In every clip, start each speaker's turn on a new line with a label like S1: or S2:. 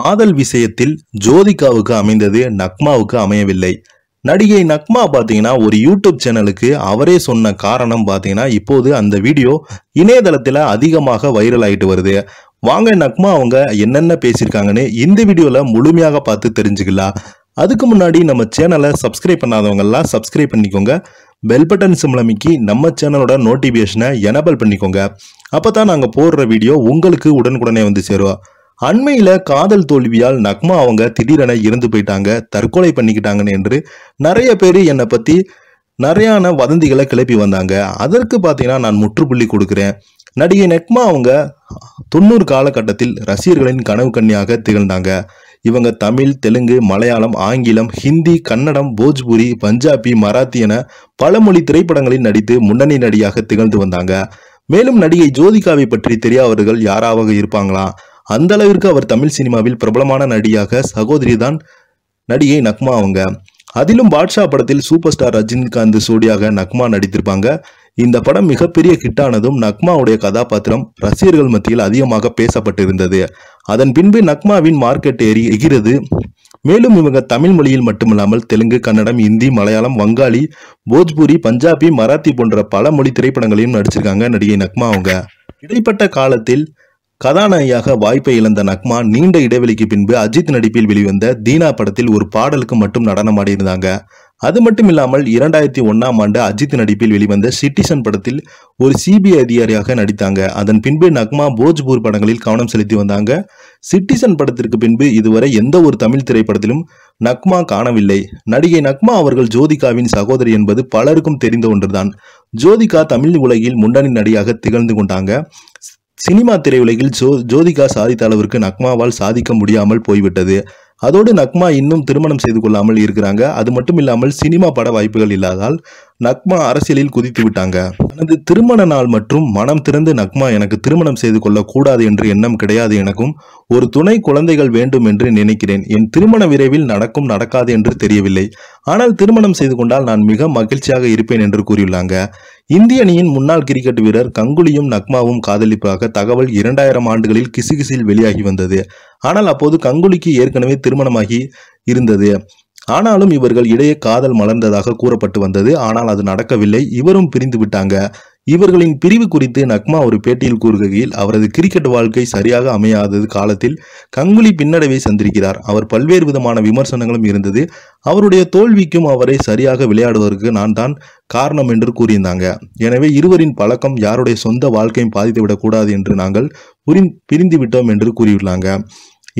S1: காதல் விஷயத்தில் ஜோதிகாவுக்கு அமைந்தது நக்மாவுக்கு அமையவில்லை நடிகை நக்மா பார்த்தீங்கன்னா ஒரு யூடியூப் சேனலுக்கு அவரே சொன்ன காரணம் பார்த்தீங்கன்னா இப்போது அந்த வீடியோ இணையதளத்தில் அதிகமாக வைரல் ஆகிட்டு வருது வாங்க நக்மா அவங்க என்னென்ன பேசியிருக்காங்கன்னு இந்த வீடியோவில் முழுமையாக பார்த்து தெரிஞ்சுக்கலாம் அதுக்கு முன்னாடி நம்ம சேனலை சப்ஸ்கிரைப் பண்ணாதவங்கெல்லாம் சப்ஸ்கிரைப் பண்ணிக்கோங்க பெல் பட்டன் சிம்லமிக்கி நம்ம சேனலோட நோட்டிஃபிகேஷனை எனபிள் பண்ணிக்கோங்க அப்போ தான் நாங்கள் போடுற வீடியோ உங்களுக்கு உடனுக்குடனே வந்து சேருவோம் அண்மையில் காதல் தோல்வியால் நக்மா அவங்க திடீரென இறந்து போயிட்டாங்க தற்கொலை பண்ணிக்கிட்டாங்கன்னு என்று நிறைய பேர் என்னை பற்றி நிறையான வதந்திகளை கிளப்பி வந்தாங்க அதற்கு பார்த்தீங்கன்னா நான் முற்றுப்புள்ளி கொடுக்குறேன் நடிகை நெக்மா அவங்க தொண்ணூறு காலகட்டத்தில் ரசிகர்களின் கனவு கண்ணியாக திகழ்ந்தாங்க இவங்க தமிழ் தெலுங்கு மலையாளம் ஆங்கிலம் ஹிந்தி கன்னடம் போஜ்புரி பஞ்சாபி மராத்தி என பல மொழி திரைப்படங்களில் நடித்து முன்னணி நடிகையாக திகழ்ந்து வந்தாங்க மேலும் நடிகை ஜோதிகாவை பற்றி தெரியாதவர்கள் யாராவது இருப்பாங்களா அந்த அளவிற்கு அவர் தமிழ் சினிமாவில் பிரபலமான நடிகாக சகோதரி தான் நடிகை நக்மா அவங்க அதிலும் பாட்ஷா படத்தில் சூப்பர் ஸ்டார் ரஜினிகாந்த் சோடியாக நக்மா நடித்திருப்பாங்க இந்த படம் மிகப்பெரிய கிட்டானதும் நக்மாவுடைய கதாபாத்திரம் ரசிகர்கள் மத்தியில் அதிகமாக பேசப்பட்டிருந்தது அதன் பின்பு நக்மாவின் மார்க்கெட் ஏறி எகிறது மேலும் இவங்க தமிழ் மொழியில் மட்டுமல்லாமல் தெலுங்கு கன்னடம் இந்தி மலையாளம் வங்காளி போஜ்பூரி பஞ்சாபி மராத்தி போன்ற பல மொழி திரைப்படங்களையும் நடிச்சிருக்காங்க நடிகை நக்மா அவங்க இடைப்பட்ட காலத்தில் கதாநாயகியாக வாய்ப்பை இழந்த நக்மா நீண்ட இடைவெளிக்கு பின்பு அஜித் நடிப்பில் வெளிவந்த தீனா படத்தில் ஒரு பாடலுக்கு மட்டும் நடனமாடியிருந்தாங்க அது மட்டும் இல்லாமல் இரண்டாயிரத்தி ஒன்னாம் ஆண்டு அஜித் நடிப்பில் வெளிவந்த சிட்டிசன் படத்தில் ஒரு சிபிஐ அதிகாரியாக நடித்தாங்க அதன் பின்பு நக்மா போஜ்பூர் படங்களில் கவனம் செலுத்தி வந்தாங்க சிட்டிசன் படத்திற்கு பின்பு இதுவரை எந்த ஒரு தமிழ் திரைப்படத்திலும் நக்மா காணவில்லை நடிகை நக்மா அவர்கள் ஜோதிகாவின் சகோதரி என்பது பலருக்கும் தெரிந்த ஒன்றுதான் ஜோதிகா தமிழ் உலகில் முன்னணி நடிகாக திகழ்ந்து கொண்டாங்க சினிமா திரையுலகில் ஜோ ஜோதிகா சாதித்த அளவிற்கு நக்மாவால் சாதிக்க முடியாமல் போய்விட்டது அதோடு நக்மா இன்னும் திருமணம் செய்து கொள்ளாமல் இருக்கிறாங்க அது மட்டும் இல்லாமல் சினிமா பட வாய்ப்புகள் இல்லாதால் நக்மா அரசியலில் குதித்து விட்டாங்க தனது திருமண நாள் மற்றும் மனம் திறந்து நக்மா எனக்கு திருமணம் செய்து கொள்ளக்கூடாது என்று எண்ணம் கிடையாது எனக்கும் ஒரு துணை குழந்தைகள் வேண்டும் என்று நினைக்கிறேன் என் திருமண விரைவில் நடக்கும் நடக்காது என்று தெரியவில்லை ஆனால் திருமணம் செய்து கொண்டால் நான் மிக மகிழ்ச்சியாக இருப்பேன் என்று கூறியுள்ளாங்க இந்திய அணியின் முன்னாள் கிரிக்கெட் வீரர் கங்குலியும் நக்மாவும் காதலிப்பாக தகவல் இரண்டாயிரம் ஆண்டுகளில் கிசுகிசில் வெளியாகி வந்தது ஆனால் அப்போது கங்குலிக்கு ஏற்கனவே திருமணமாகி இருந்தது ஆனாலும் இவர்கள் இடையே காதல் மலர்ந்ததாக கூறப்பட்டு வந்தது ஆனால் அது நடக்கவில்லை இவரும் பிரிந்து விட்டாங்க இவர்களின் பிரிவு குறித்து நக்மா ஒரு பேட்டியில் கூறுகையில் அவரது கிரிக்கெட் வாழ்க்கை சரியாக அமையாதது காலத்தில் கங்குலி பின்னடைவை சந்திருக்கிறார் அவர் பல்வேறு விதமான விமர்சனங்களும் இருந்தது அவருடைய தோல்விக்கும் அவரை சரியாக விளையாடுவதற்கு நான் தான் காரணம் என்று கூறியிருந்தாங்க எனவே இருவரின் பழக்கம் யாருடைய சொந்த வாழ்க்கையும் பாதித்துவிடக்கூடாது என்று நாங்கள் புரி பிரிந்து விட்டோம் என்று கூறியுள்ளாங்க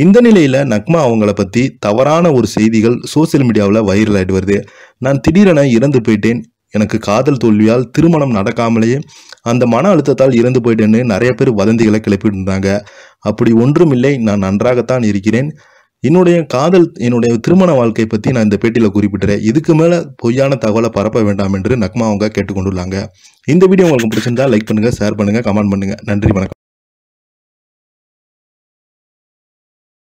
S1: இந்த நிலையில் நக்மா அவங்கள பற்றி தவறான ஒரு செய்திகள் சோசியல் மீடியாவில் வைரல் ஆகிட்டு வருது நான் திடீரென இறந்து போயிட்டேன் எனக்கு காதல் தோல்வியால் திருமணம் நடக்காமலேயே அந்த மன அழுத்தத்தால் இறந்து போயிட்டேன்னு நிறைய பேர் வதந்திகளை கிளப்பிட்டு இருந்தாங்க அப்படி இல்லை நான் நன்றாகத்தான் இருக்கிறேன் என்னுடைய காதல் என்னுடைய திருமண வாழ்க்கை பற்றி நான் இந்த பேட்டியில் குறிப்பிட்டுறேன் இதுக்கு மேலே பொய்யான தகவலை பரப்ப வேண்டாம் என்று நக்மா அவங்க கேட்டுக்கொண்டுள்ளாங்க இந்த வீடியோ உங்களுக்கு பிடிச்சிருந்தா லைக் பண்ணுங்கள் ஷேர் பண்ணுங்கள் கமெண்ட் பண்ணுங்கள் நன்றி வணக்கம்